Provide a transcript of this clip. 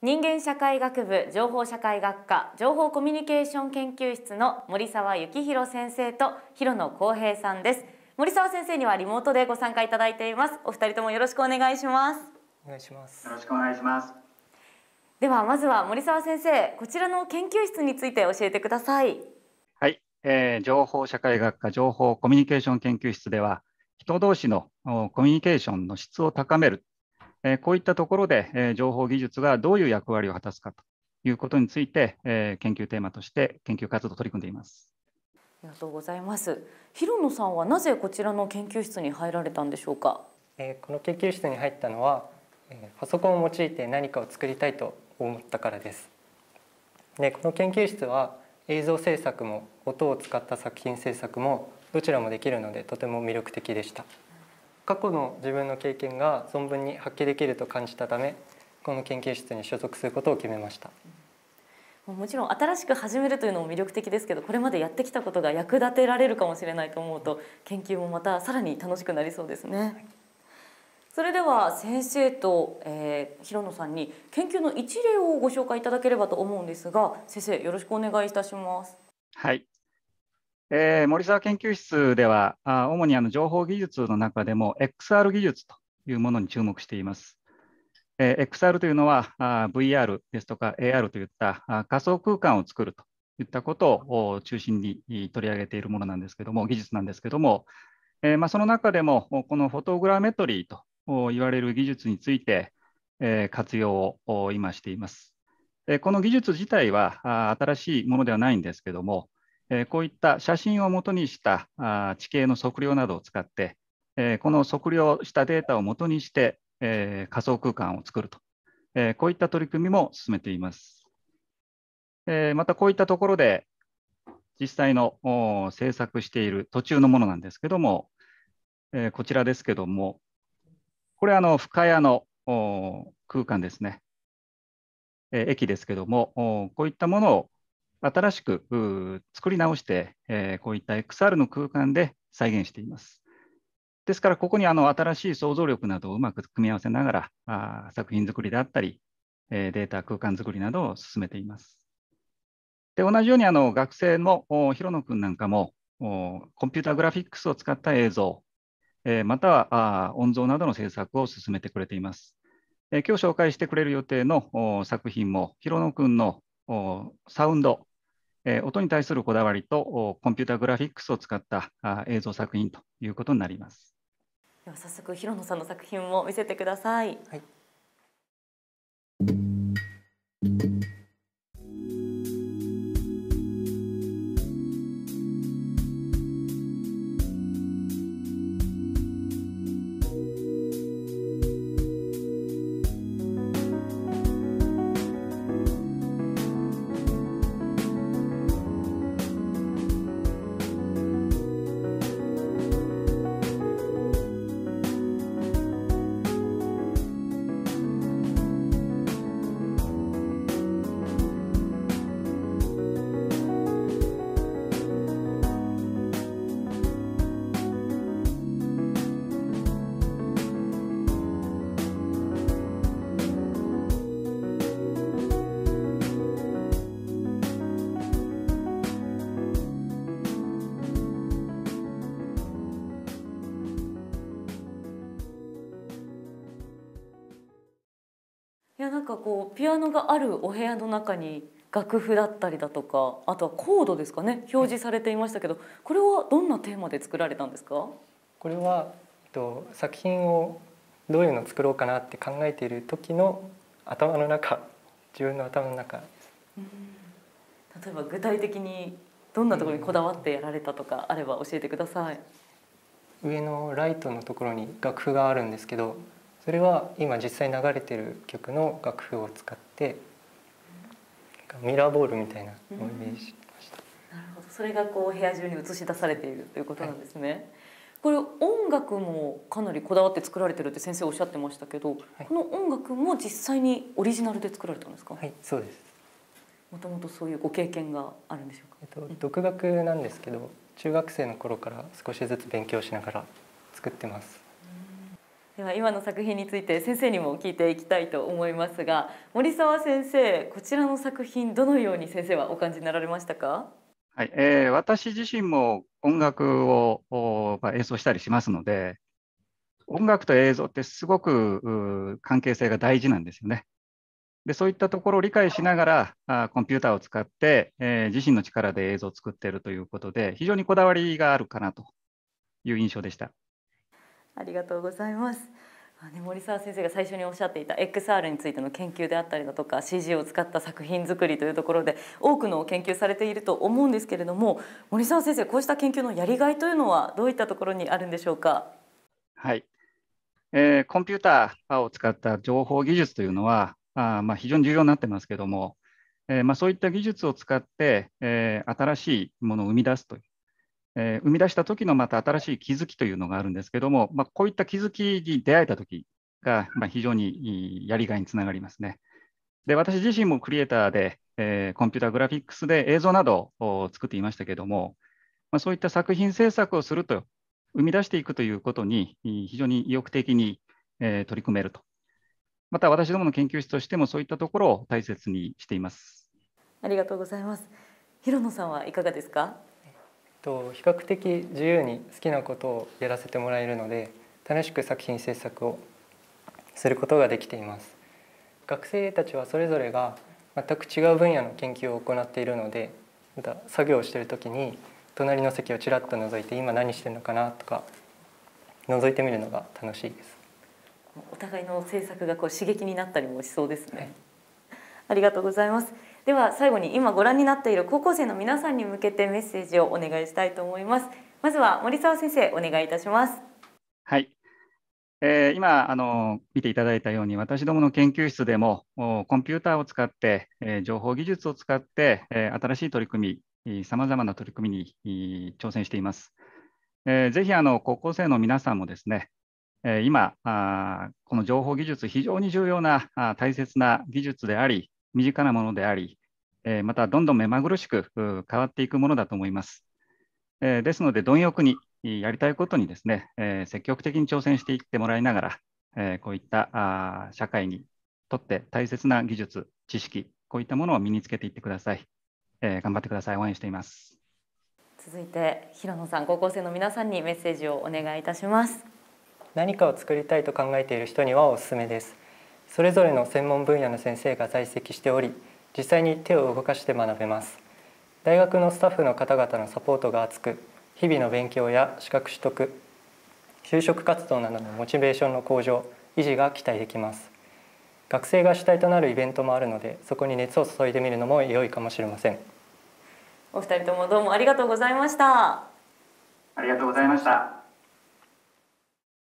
人間社会学部情報社会学科情報コミュニケーション研究室の森澤幸弘先生と広野光平さんです森澤先生にはリモートでご参加いただいていますお二人ともよろしくお願いしますお願いしますよろしくお願いしますではまずは森澤先生こちらの研究室について教えてくださいはい、えー、情報社会学科情報コミュニケーション研究室では人同士のコミュニケーションの質を高めるえこういったところで、え情報技術がどういう役割を果たすかということについて、え研究テーマとして研究活動を取り組んでいます。ありがとうございます。広野さんはなぜこちらの研究室に入られたんでしょうか。えこの研究室に入ったのは、えパソコンを用いて何かを作りたいと思ったからです。で、この研究室は映像制作も音を使った作品制作もどちらもできるのでとても魅力的でした。過去の自分の経験が存分に発揮できると感じたためこの研究室に所属することを決めましたもちろん新しく始めるというのも魅力的ですけどこれまでやってきたことが役立てられるかもしれないと思うと研究もまたさらに楽しくなりそうですね。それでは先生と、えー、広野さんに研究の一例をご紹介いただければと思うんですが先生よろしくお願いいたしますはいえー、森沢研究室ではあ主にあの情報技術の中でも XR 技術というものに注目しています。えー、XR というのはあ VR ですとか AR といったあ仮想空間を作るといったことを中心に取り上げているものなんですけども技術なんですけども、えーまあ、その中でもこのフォトグラメトリーと言われる技術について、えー、活用を今しています。この技術自体は新しいものではないんですけども、えこういった写真をもとにしたあ地形の測量などを使って、えこの測量したデータをもとにして、え仮想空間を作ると、えこういった取り組みも進めています。えまたこういったところで、実際の制作している途中のものなんですけども、えこちらですけども、これあの深谷の空間ですね、え駅ですけども、こういったものを新しく作り直して、えー、こういった XR の空間で再現しています。ですから、ここにあの新しい想像力などをうまく組み合わせながら、あ作品作りであったり、えー、データ空間作りなどを進めています。で同じようにあの学生の広野君なんかも、コンピュータグラフィックスを使った映像、えー、または音像などの制作を進めてくれています。えー、今日紹介してくれる予定の作品も、広野君のサウンド、え音に対するこだわりとコンピューターグラフィックスを使った映像作品ということになります。では早速広野さんの作品も見せてください。はいやなんかこうピアノがあるお部屋の中に楽譜だったりだとかあとはコードですかね表示されていましたけどこれはどんなテーマで作られたんですかこれは、えっと、作品をどういうの作ろうかなって考えている時の頭の中自分の頭の中例えば具体的にどんなところにこだわってやられたとかあれば教えてください、上のライトのところに楽譜があるんですけどそれは今実際流れてる曲の楽譜を使ってミラーボールみたいなイメージしました、うん、なるほどそれがこう部屋中に映し出されているということなんですね、はい、これ音楽もかなりこだわって作られてるって先生おっしゃってましたけど、はい、この音楽も実際にオリジナルで作られたんですかはいそうですもともとそういうご経験があるんでしょうか、えっと、独学なんですけど、中学生の頃から少しずつ勉強しながら作ってますでは今の作品について先生にも聞いていきたいと思いますが森澤先生こちらの作品どのように先生はお感じになられましたかはいえー、私自身も音楽を演奏したりしますので音楽と映像ってすごく関係性が大事なんですよね。でそういったところを理解しながらあコンピューターを使って、えー、自身の力で映像を作っているということで非常にこだわりがあるかなという印象でした。ありがとうございます。ね、森澤先生が最初におっしゃっていた XR についての研究であったりだとか CG を使った作品作りというところで多くの研究されていると思うんですけれども森澤先生こうした研究のやりがいというのはどういったところにあるんでしょうか。はい、えー、コンピューターを使った情報技術というのはあ、まあ、非常に重要になってますけども、えーまあ、そういった技術を使って、えー、新しいものを生み出すというえー、生み出した時のまた新しい気づきというのがあるんですけども、まあ、こういった気づきに出会えた時が、まあ、非常にやりがいにつながりますね。で私自身もクリエイターで、えー、コンピューターグラフィックスで映像などを作っていましたけども、まあ、そういった作品制作をすると生み出していくということに非常に意欲的に、えー、取り組めるとまた私どもの研究室としてもそういったところを大切にしていますありがとうございます広野さんはいかがですかと比較的自由に好きなことをやらせてもらえるので楽しく作品制作をすることができています学生たちはそれぞれが全く違う分野の研究を行っているのでまた作業をしてる時に隣の席をちらっと覗いて今何してるのかなとか覗いてみるのが楽しいですお互いの制作がこう刺激になったりもしそうですね、はい、ありがとうございますでは最後に今ご覧になっている高校生の皆さんに向けてメッセージをお願いしたいと思いますまずは森澤先生お願いいたしますはいえー、今あの見ていただいたように私どもの研究室でもコンピューターを使って、えー、情報技術を使って、えー、新しい取り組みさまざまな取り組みに挑戦しています。えー、ぜひあの高校生の皆さんもですね、え今あこの情報技術非常に重要なあ大切な技術であり身近なものであり、えまたどんどん目まぐるしく変わっていくものだと思います。えですので、貪欲にやりたいことにですね、え積極的に挑戦していってもらいながら、えこういったあ社会にとって大切な技術、知識、こういったものを身につけていってください。え頑張ってください。応援しています。続いて平野さん、高校生の皆さんにメッセージをお願いいたします。何かを作りたいと考えている人にはおすすめです。それぞれの専門分野の先生が在籍しており実際に手を動かして学べます大学のスタッフの方々のサポートが厚く日々の勉強や資格取得就職活動などのモチベーションの向上維持が期待できます学生が主体となるイベントもあるのでそこに熱を注いでみるのも良いかもしれませんお二人ともどうもありがとうございましたありがとうございました